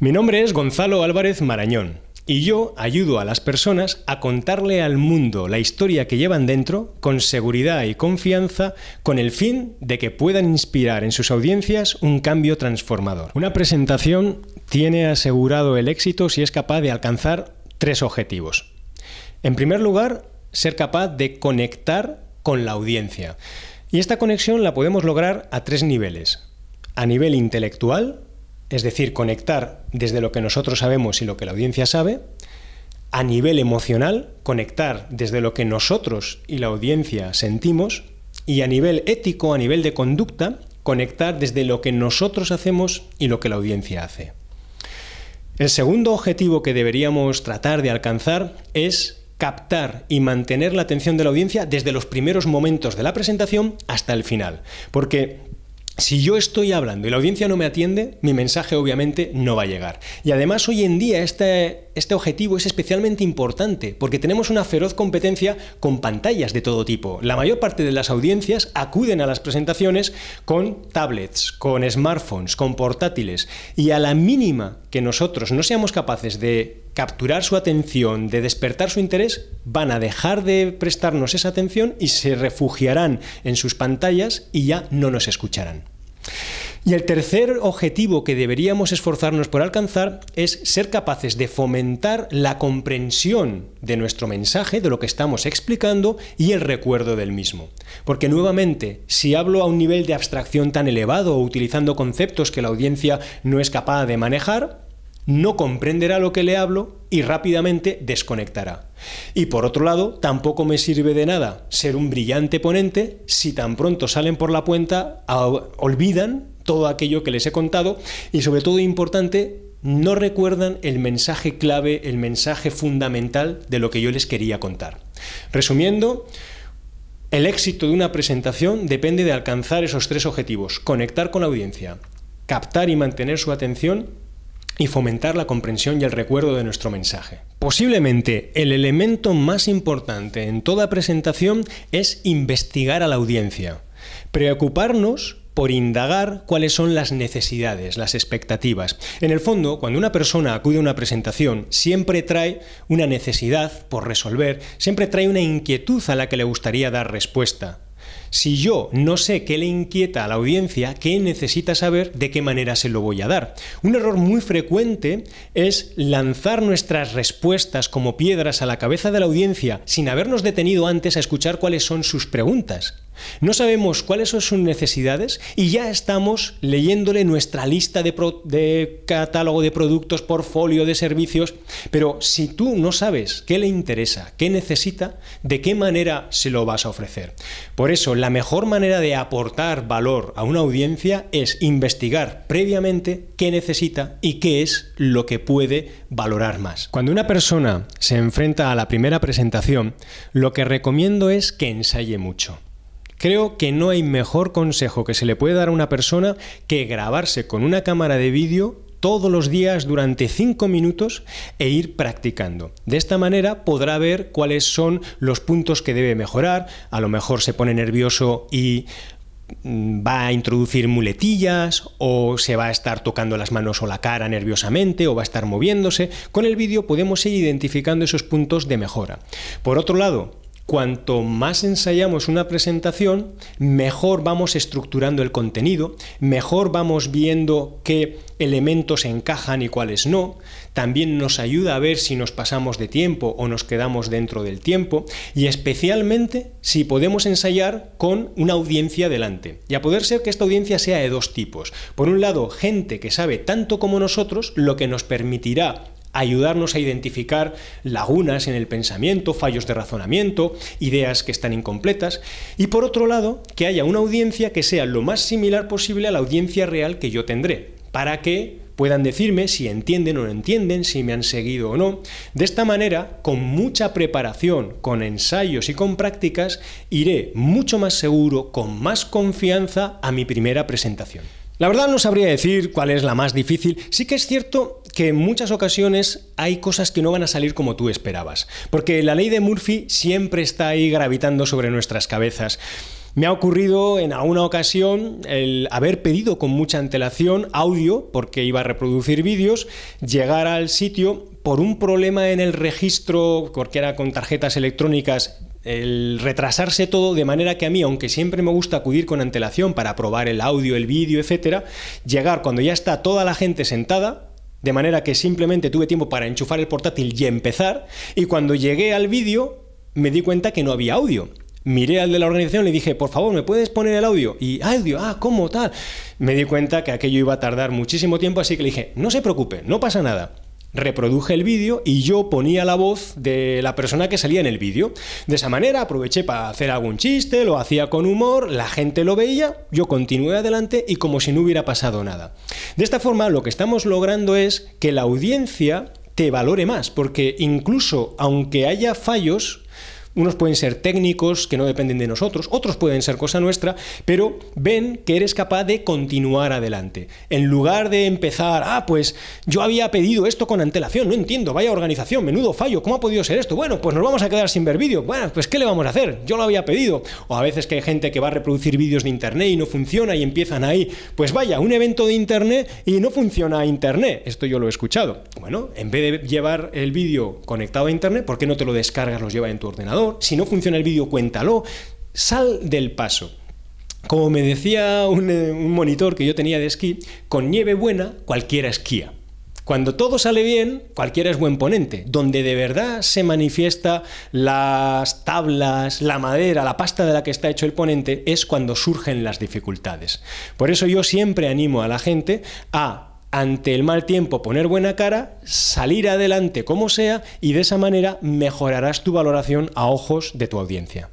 Mi nombre es Gonzalo Álvarez Marañón y yo ayudo a las personas a contarle al mundo la historia que llevan dentro con seguridad y confianza con el fin de que puedan inspirar en sus audiencias un cambio transformador. Una presentación tiene asegurado el éxito si es capaz de alcanzar tres objetivos. En primer lugar, ser capaz de conectar con la audiencia. Y esta conexión la podemos lograr a tres niveles. A nivel intelectual, es decir, conectar desde lo que nosotros sabemos y lo que la audiencia sabe, a nivel emocional, conectar desde lo que nosotros y la audiencia sentimos, y a nivel ético, a nivel de conducta, conectar desde lo que nosotros hacemos y lo que la audiencia hace. El segundo objetivo que deberíamos tratar de alcanzar es captar y mantener la atención de la audiencia desde los primeros momentos de la presentación hasta el final, porque si yo estoy hablando y la audiencia no me atiende, mi mensaje obviamente no va a llegar. Y además hoy en día este, este, objetivo es especialmente importante porque tenemos una feroz competencia con pantallas de todo tipo. La mayor parte de las audiencias acuden a las presentaciones con tablets, con smartphones, con portátiles y a la mínima que nosotros no seamos capaces de capturar su atención, de despertar su interés, van a dejar de prestarnos esa atención y se refugiarán en sus pantallas y ya no nos escucharán. Y el tercer objetivo que deberíamos esforzarnos por alcanzar es ser capaces de fomentar la comprensión de nuestro mensaje, de lo que estamos explicando y el recuerdo del mismo. Porque nuevamente, si hablo a un nivel de abstracción tan elevado o utilizando conceptos que la audiencia no es capaz de manejar, no comprenderá lo que le hablo y rápidamente desconectará. Y por otro lado, tampoco me sirve de nada ser un brillante ponente si tan pronto salen por la puerta, ah, olvidan todo aquello que les he contado y sobre todo importante, no recuerdan el mensaje clave, el mensaje fundamental de lo que yo les quería contar. Resumiendo, el éxito de una presentación depende de alcanzar esos tres objetivos, conectar con la audiencia, captar y mantener su atención y fomentar la comprensión y el recuerdo de nuestro mensaje. Posiblemente el elemento más importante en toda presentación es investigar a la audiencia, preocuparnos por indagar cuáles son las necesidades, las expectativas. En el fondo, cuando una persona acude a una presentación, siempre trae una necesidad por resolver, siempre trae una inquietud a la que le gustaría dar respuesta. Si yo no sé qué le inquieta a la audiencia, qué necesita saber, de qué manera se lo voy a dar. Un error muy frecuente es lanzar nuestras respuestas como piedras a la cabeza de la audiencia sin habernos detenido antes a escuchar cuáles son sus preguntas. No sabemos cuáles son sus necesidades y ya estamos leyéndole nuestra lista de, catálogo de productos, portfolio de servicios, pero si tú no sabes qué le interesa, qué necesita, de qué manera se lo vas a ofrecer. Por eso, la mejor manera de aportar valor a una audiencia es investigar previamente qué necesita y qué es lo que puede valorar más. Cuando una persona se enfrenta a la primera presentación, lo que recomiendo es que ensaye mucho. Creo que no hay mejor consejo que se le puede dar a una persona que grabarse con una cámara de vídeo todos los días durante 5 minutos e ir practicando. De esta manera podrá ver cuáles son los puntos que debe mejorar, a lo mejor se pone nervioso y mm, va a introducir muletillas o se va a estar tocando las manos o la cara nerviosamente o va a estar moviéndose. Con el vídeo podemos ir identificando esos puntos de mejora. Por otro lado, cuanto más ensayamos una presentación, mejor vamos estructurando el contenido, mejor vamos viendo qué elementos encajan y cuáles no. También nos ayuda a ver si nos pasamos de tiempo o nos quedamos dentro del tiempo y especialmente si podemos ensayar con una audiencia delante. Y a poder ser que esta audiencia sea de dos tipos. Por un lado, gente que sabe tanto como nosotros, lo que nos permitirá ayudarnos a identificar lagunas en el pensamiento, fallos de razonamiento, ideas que están incompletas, y por otro lado, que haya una audiencia que sea lo más similar posible a la audiencia real que yo tendré, para que puedan decirme si entienden o no entienden, si me han seguido o no. De esta manera, con mucha preparación, con ensayos y con prácticas, iré mucho más seguro, con más confianza a mi primera presentación. La verdad no sabría decir cuál es la más difícil. Sí que es cierto que en muchas ocasiones hay cosas que no van a salir como tú esperabas, porque la ley de Murphy siempre está ahí gravitando sobre nuestras cabezas. Me ha ocurrido en alguna ocasión el haber pedido con mucha antelación audio, porque iba a reproducir vídeos, llegar al sitio por un problema en el registro, porque era con tarjetas electrónicas, el retrasarse todo de manera que a mí, aunque siempre me gusta acudir con antelación para probar el audio, el vídeo, etcétera, llegar cuando ya está toda la gente sentada, de manera que simplemente tuve tiempo para enchufar el portátil y empezar. Y cuando llegué al vídeo me di cuenta que no había audio. Miré al de la organización, y le dije, por favor, ¿me puedes poner el audio? Y audio, ah, ¿cómo tal? Me di cuenta que aquello iba a tardar muchísimo tiempo, así que le dije, no se preocupe, no pasa nada reproduje el vídeo y yo ponía la voz de la persona que salía en el vídeo. De esa manera aproveché para hacer algún chiste, lo hacía con humor, la gente lo veía, yo continué adelante y como si no hubiera pasado nada. De esta forma lo que estamos logrando es que la audiencia te valore más, porque incluso aunque haya fallos, unos pueden ser técnicos que no dependen de nosotros, otros pueden ser cosa nuestra, pero ven que eres capaz de continuar adelante. En lugar de empezar, ah, pues yo había pedido esto con antelación, no entiendo, vaya organización, menudo fallo, ¿cómo ha podido ser esto? Bueno, pues nos vamos a quedar sin ver vídeo, bueno, pues ¿qué le vamos a hacer? Yo lo había pedido. O a veces que hay gente que va a reproducir vídeos de internet y no funciona y empiezan ahí, pues vaya, un evento de internet y no funciona internet. Esto yo lo he escuchado. Bueno, en vez de llevar el vídeo conectado a internet, ¿por qué no te lo descargas, lo lleva en tu ordenador? si no funciona el vídeo, cuéntalo, sal del paso. Como me decía un, eh, un monitor que yo tenía de esquí, con nieve buena cualquiera esquía. Cuando todo sale bien, cualquiera es buen ponente. Donde de verdad se manifiesta las tablas, la madera, la pasta de la que está hecho el ponente, es cuando surgen las dificultades. Por eso yo siempre animo a la gente a ante el mal tiempo poner buena cara, salir adelante como sea y de esa manera mejorarás tu valoración a ojos de tu audiencia.